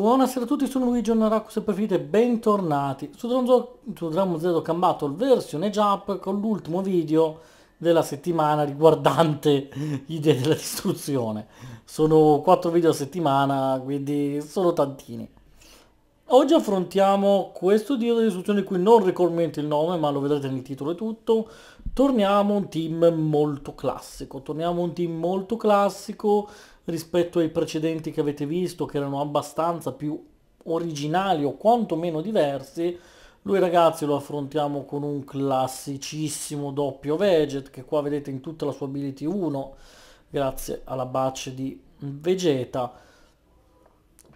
Buonasera a tutti, sono Luigi Onaraku, se preferite bentornati su Drum Zero Cambattle versione Jump con l'ultimo video della settimana riguardante idee della distruzione. Sono 4 video a settimana, quindi sono tantini. Oggi affrontiamo questo dio della distruzione di cui non ricordo il nome, ma lo vedrete nel titolo e tutto. Torniamo a un team molto classico, torniamo a un team molto classico rispetto ai precedenti che avete visto, che erano abbastanza più originali o quantomeno diversi, lui ragazzi lo affrontiamo con un classicissimo doppio Veget, che qua vedete in tutta la sua ability 1, grazie alla bacce di Vegeta,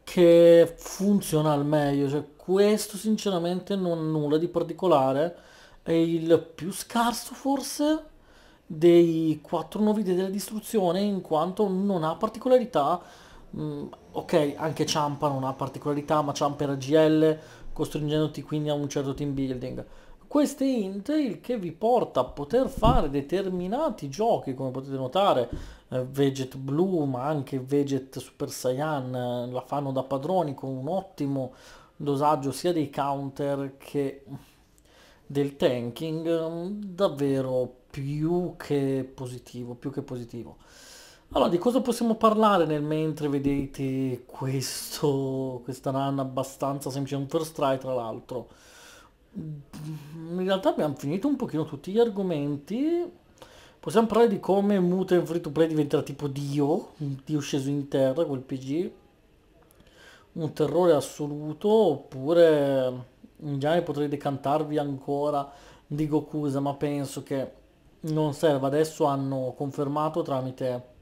che funziona al meglio, cioè questo sinceramente non ha nulla di particolare, è il più scarso forse dei quattro nuovi dei della distruzione in quanto non ha particolarità mm, ok anche Ciampa non ha particolarità ma Ciampa era GL costringendoti quindi a un certo team building queste Intel che vi porta a poter fare determinati giochi come potete notare eh, Veget Blue ma anche Veget Super Saiyan eh, la fanno da padroni con un ottimo dosaggio sia dei counter che del tanking mm, davvero più che positivo, più che positivo. Allora, di cosa possiamo parlare nel mentre vedete questo, questa run abbastanza semplice, un first try tra l'altro? In realtà abbiamo finito un pochino tutti gli argomenti, possiamo parlare di come Mutant Free to Play diventerà tipo Dio, Dio sceso in terra, quel PG, un terrore assoluto, oppure in genere potrei decantarvi ancora di Gokusa, ma penso che non serve, adesso hanno confermato tramite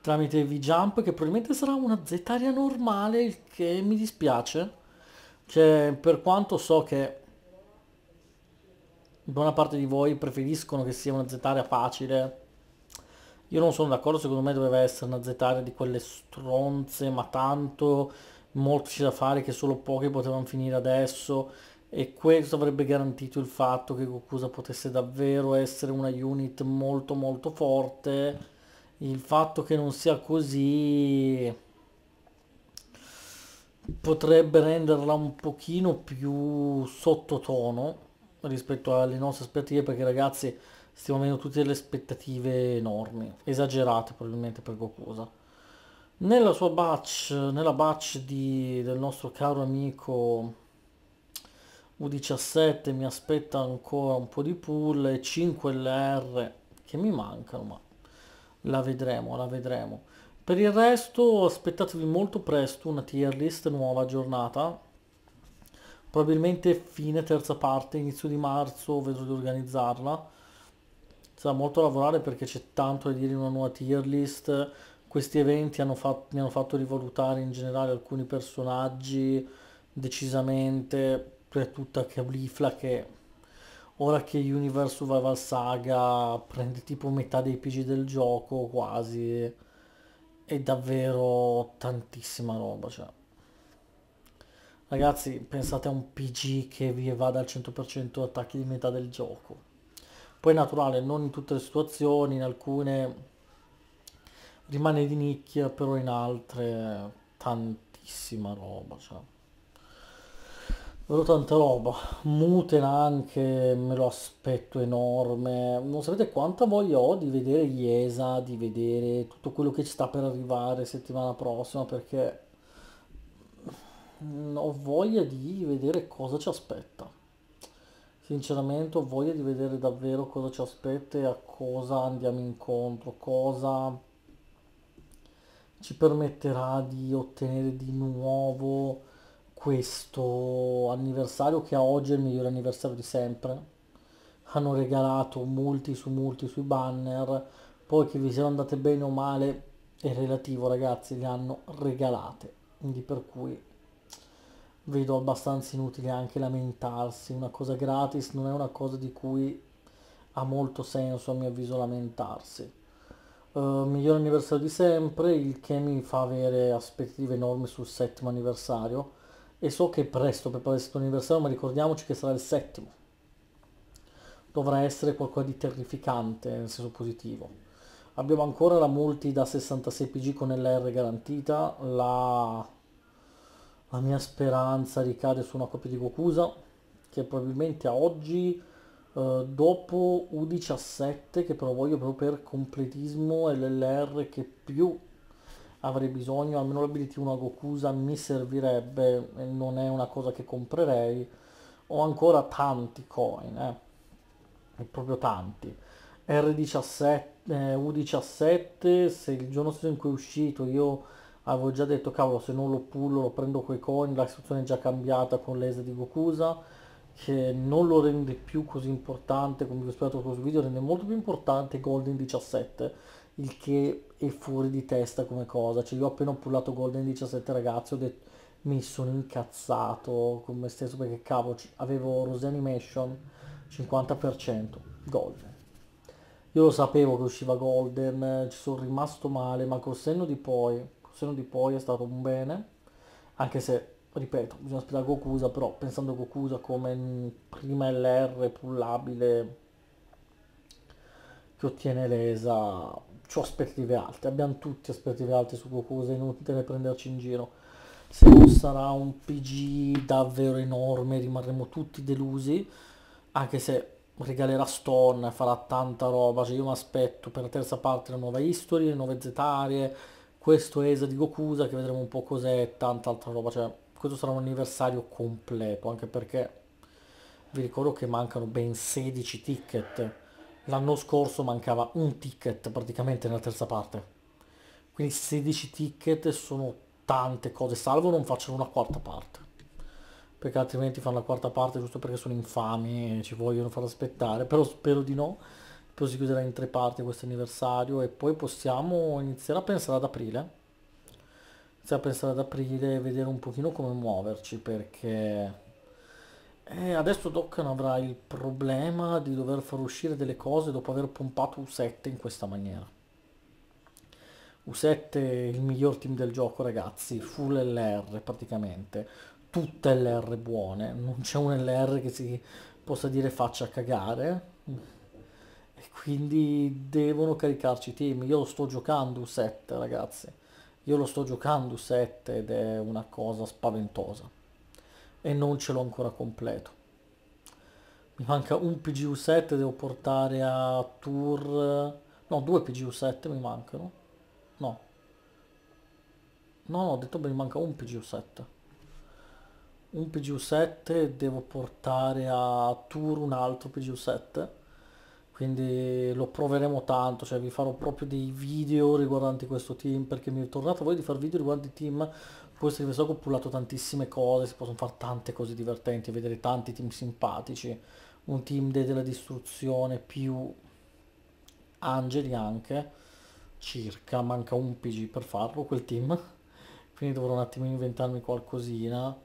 tramite V-Jump che probabilmente sarà una Z-Aria normale, il che mi dispiace, che cioè, per quanto so che buona parte di voi preferiscono che sia una Z-Aria facile, io non sono d'accordo, secondo me doveva essere una z di quelle stronze, ma tanto, molto c'è da fare che solo pochi potevano finire adesso, e questo avrebbe garantito il fatto che Gokusa potesse davvero essere una unit molto molto forte il fatto che non sia così potrebbe renderla un pochino più sottotono rispetto alle nostre aspettative perché ragazzi stiamo avendo tutte le aspettative enormi esagerate probabilmente per Gokusa nella sua batch nella batch di, del nostro caro amico U17 mi aspetta ancora un po' di pull, 5 LR che mi mancano, ma la vedremo, la vedremo. Per il resto aspettatevi molto presto una tier list nuova aggiornata, probabilmente fine terza parte, inizio di marzo, vedrò di organizzarla. Sarà molto a lavorare perché c'è tanto da dire in una nuova tier list, questi eventi hanno fatto, mi hanno fatto rivalutare in generale alcuni personaggi decisamente per tutta Cablifla che ora che Universe Survival Saga prende tipo metà dei PG del gioco quasi è davvero tantissima roba cioè. ragazzi pensate a un PG che vi evada al 100% attacchi di metà del gioco poi naturale non in tutte le situazioni in alcune rimane di nicchia però in altre tantissima roba cioè. Vedo tanta roba, Muten anche, me lo aspetto enorme, non sapete quanta voglia ho di vedere Iesa, di vedere tutto quello che ci sta per arrivare settimana prossima perché mm, ho voglia di vedere cosa ci aspetta. Sinceramente ho voglia di vedere davvero cosa ci aspetta e a cosa andiamo incontro, cosa ci permetterà di ottenere di nuovo questo anniversario che a oggi è il migliore anniversario di sempre hanno regalato molti su molti sui banner poi che vi siano andate bene o male è relativo ragazzi le hanno regalate quindi per cui vedo abbastanza inutile anche lamentarsi una cosa gratis non è una cosa di cui ha molto senso a mio avviso lamentarsi Uh, eh, miglior anniversario di sempre, il che mi fa avere aspettative enormi sul settimo anniversario, e so che è presto per questo anniversario ma ricordiamoci che sarà il settimo dovrà essere qualcosa di terrificante nel senso positivo abbiamo ancora la multi da 66 pg con LR garantita la, la mia speranza ricade su una coppia di Gokusa che probabilmente a oggi Uh, dopo U17 che però voglio proprio per completismo è l'LR che più avrei bisogno, almeno l'ability 1 a Gokusa mi servirebbe, non è una cosa che comprerei, ho ancora tanti coin, eh. proprio tanti. R17, eh, U17, se il giorno stesso in cui è uscito io avevo già detto cavolo se non lo pullo lo prendo coi coin, la situazione è già cambiata con l'ESA di Gokusa, che non lo rende più così importante come vi ho spiegato questo video, rende molto più importante Golden 17, il che è fuori di testa come cosa, cioè io ho appena pullato Golden 17 ragazzi, ho detto mi sono incazzato con me stesso perché cavolo avevo Rose Animation 50% Golden. Io lo sapevo che usciva Golden, ci sono rimasto male, ma col senno di poi, col senno di poi è stato un bene, anche se ripeto, bisogna aspettare Gokusa, però pensando a Gokusa come mm, prima LR pullabile che ottiene l'ESA, ho aspettative alte, abbiamo tutti aspettative alte su Gokusa, è inutile prenderci in giro. Se non sarà un PG davvero enorme rimarremo tutti delusi, anche se regalerà Stone, farà tanta roba, cioè io mi aspetto per la terza parte la nuova history, le nuove zetarie, questo ESA di Gokusa che vedremo un po' cos'è, tanta altra roba, cioè questo sarà un anniversario completo, anche perché vi ricordo che mancano ben 16 ticket. L'anno scorso mancava un ticket praticamente nella terza parte. Quindi 16 ticket sono tante cose, salvo non facciano una quarta parte. Perché altrimenti fanno la quarta parte giusto perché sono infami e ci vogliono far aspettare. Però spero di no. Poi si chiuderà in tre parti questo anniversario e poi possiamo iniziare a pensare ad aprile iniziare a pensare ad aprire e vedere un pochino come muoverci perché eh, adesso Dokken avrà il problema di dover far uscire delle cose dopo aver pompato U7 in questa maniera. U7 il miglior team del gioco ragazzi, full LR praticamente, tutte LR buone, non c'è un LR che si possa dire faccia cagare e quindi devono caricarci i team, io sto giocando U7 ragazzi io lo sto giocando 7 ed è una cosa spaventosa. E non ce l'ho ancora completo. Mi manca un PGU7, devo portare a tour... No, due PGU7 mi mancano. No. No, ho detto bene, mi manca un PGU7. Un PGU7 devo portare a tour un altro PGU7 quindi lo proveremo tanto, cioè vi farò proprio dei video riguardanti questo team, perché mi è tornato voi di fare video riguardanti team, questo che so che ho pullato tantissime cose, si possono fare tante cose divertenti, vedere tanti team simpatici, un team de della distruzione più angeli anche, circa, manca un PG per farlo quel team, quindi dovrò un attimo inventarmi qualcosina,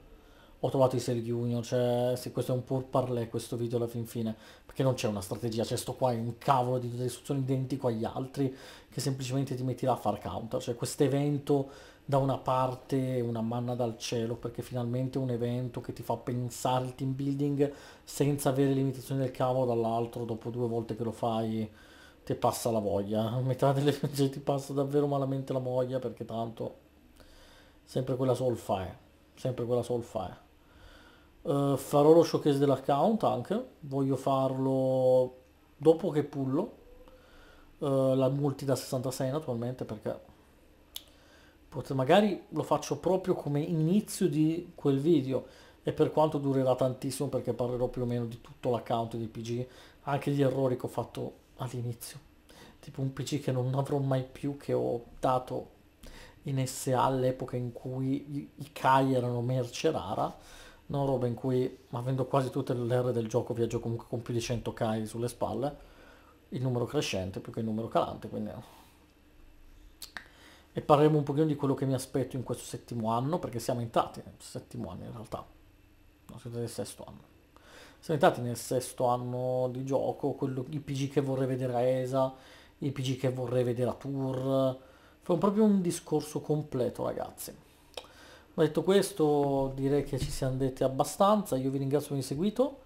ho trovato i seri di Union, cioè se questo è un pur parlè questo video alla fin fine, perché non c'è una strategia, cioè sto qua è un cavolo di distruzione identico agli altri che semplicemente ti metterà a far counter, cioè questo evento da una parte è una manna dal cielo perché finalmente è un evento che ti fa pensare il team building senza avere limitazioni del cavolo dall'altro dopo due volte che lo fai ti passa la voglia, metà delle cioè, ti passa davvero malamente la voglia perché tanto sempre quella solfa è. sempre quella solfa. fire. Uh, farò lo showcase dell'account anche, voglio farlo dopo che pullo uh, la multi da 66 naturalmente perché pot- magari lo faccio proprio come inizio di quel video e per quanto durerà tantissimo perché parlerò più o meno di tutto l'account di PG, anche gli errori che ho fatto all'inizio, tipo un PC che non avrò mai più che ho dato in SA all'epoca in cui i CAI erano merce rara non roba in cui, avendo quasi tutte le R del gioco, viaggio comunque con più di 100 kai sulle spalle, il numero crescente più che il numero calante, quindi... E parleremo un pochino di quello che mi aspetto in questo settimo anno, perché siamo entrati nel settimo anno in realtà, non siete nel sesto anno. Siamo entrati nel sesto anno di gioco, quello, i PG che vorrei vedere a ESA, i PG che vorrei vedere a Tour, Fa proprio un discorso completo ragazzi. Ma detto questo direi che ci siamo detti abbastanza, io vi ringrazio per aver seguito,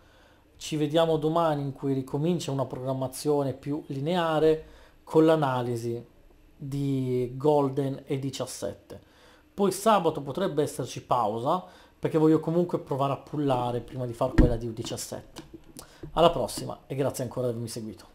ci vediamo domani in cui ricomincia una programmazione più lineare con l'analisi di Golden e 17. Poi sabato potrebbe esserci pausa perché voglio comunque provare a pullare prima di far quella di U17. Alla prossima e grazie ancora di avermi seguito.